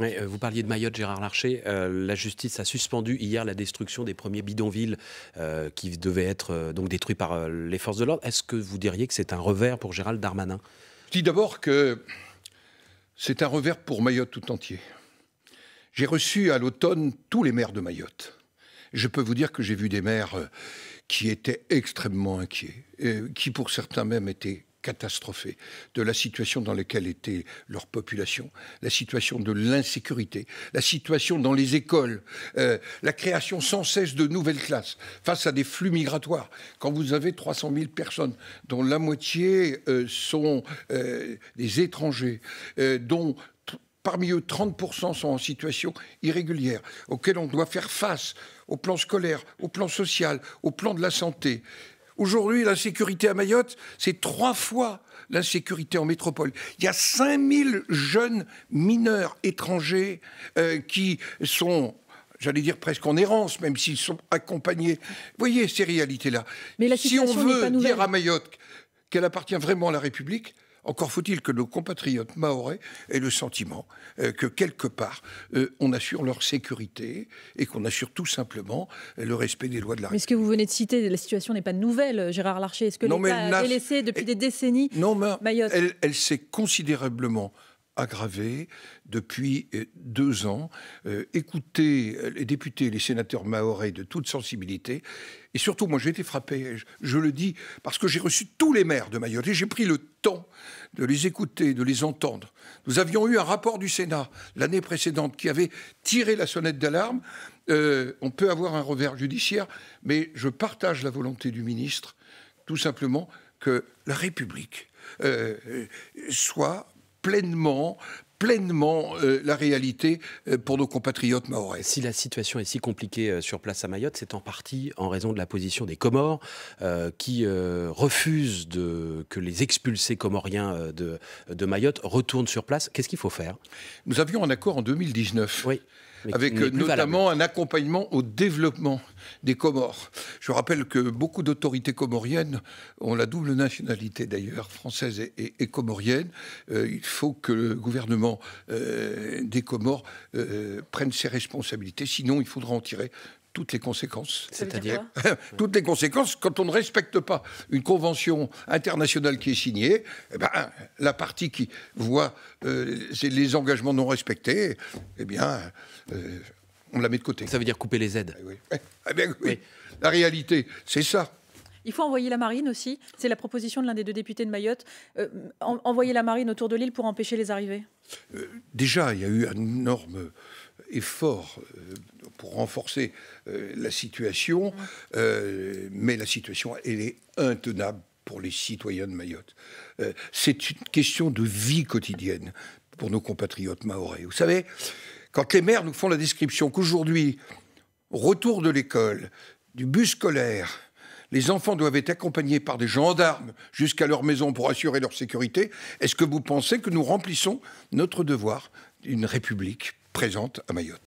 Euh, vous parliez de Mayotte, Gérard Larcher. Euh, la justice a suspendu hier la destruction des premiers bidonvilles euh, qui devaient être donc détruits par les forces de l'ordre. Est-ce que vous diriez que c'est un revers pour Gérald Darmanin Je dis d'abord que c'est un revers pour Mayotte tout entier. J'ai reçu à l'automne tous les maires de Mayotte. Je peux vous dire que j'ai vu des maires qui étaient extrêmement inquiets, et qui pour certains même étaient Catastrophée de la situation dans laquelle était leur population, la situation de l'insécurité, la situation dans les écoles, euh, la création sans cesse de nouvelles classes face à des flux migratoires. Quand vous avez 300 000 personnes, dont la moitié euh, sont euh, des étrangers, dont Parmi eux, 30% sont en situation irrégulière, auxquels on doit faire face au plan scolaire, au plan social, au plan de la santé. Aujourd'hui, l'insécurité à Mayotte, c'est trois fois l'insécurité en métropole. Il y a 5000 jeunes mineurs étrangers euh, qui sont j'allais dire presque en errance, même s'ils sont accompagnés. Vous voyez ces réalités-là. Mais si on veut dire à Mayotte qu'elle appartient vraiment à la République, encore faut-il que nos compatriotes maorais aient le sentiment euh, que quelque part, euh, on assure leur sécurité et qu'on assure tout simplement euh, le respect des lois de la République. Mais ce que vous venez de citer, la situation n'est pas nouvelle, Gérard Larcher. Est-ce que l'État a laissé depuis des décennies non, mais Elle, elle s'est considérablement aggravé depuis euh, deux ans. Euh, écouter euh, les députés les sénateurs maorais de toute sensibilité. Et surtout, moi, j'ai été frappé, je, le dis, parce que j'ai reçu tous les maires de Mayotte et j'ai pris le temps de les écouter, de les entendre. Nous avions eu un rapport du Sénat l'année précédente qui avait tiré la sonnette d'alarme. on peut avoir un revers judiciaire, mais je partage la volonté du ministre, tout simplement, que la République soit pleinement pleinement euh, la réalité euh, pour nos compatriotes maorais. Si la situation est si compliquée euh, sur place à Mayotte, c'est en partie en raison de la position des Comores qui refusent de, que les expulsés comoriens de, de Mayotte retournent sur place. Qu'est-ce qu'il faut faire Nous avions un accord en 2019. Oui avec euh, notamment un accompagnement au développement des Comores. Je rappelle que beaucoup d'autorités comoriennes ont la double nationalité d'ailleurs, française et, comorienne. Euh, il faut que le gouvernement euh, des Comores prenne ses responsabilités, sinon il faudra en tirer toutes les conséquences. C'est-à-dire Toutes les conséquences quand on ne respecte pas une convention internationale qui est signée, eh ben, la partie qui voit euh, les engagements non respectés, eh bien, euh, on la met de côté. Ça veut dire couper les aides. Eh, eh bien, Oui. La réalité, c'est ça. Il faut envoyer la marine aussi. C'est la proposition de l'un des deux députés de Mayotte. Euh, envoyer la marine autour de l'île pour empêcher les arrivées. Euh, déjà, il y a eu un énorme effort euh, pour renforcer la situation, mmh. mais la situation, elle est intenable pour les citoyens de Mayotte. C'est une question de vie quotidienne pour nos compatriotes maorais. Vous savez, quand les maires nous font la description qu'aujourd'hui, retour de l'école, du bus scolaire, les enfants doivent être accompagnés par des gendarmes jusqu'à leur maison pour assurer leur sécurité, est-ce que vous pensez que nous remplissons notre devoir d'une République présente à Mayotte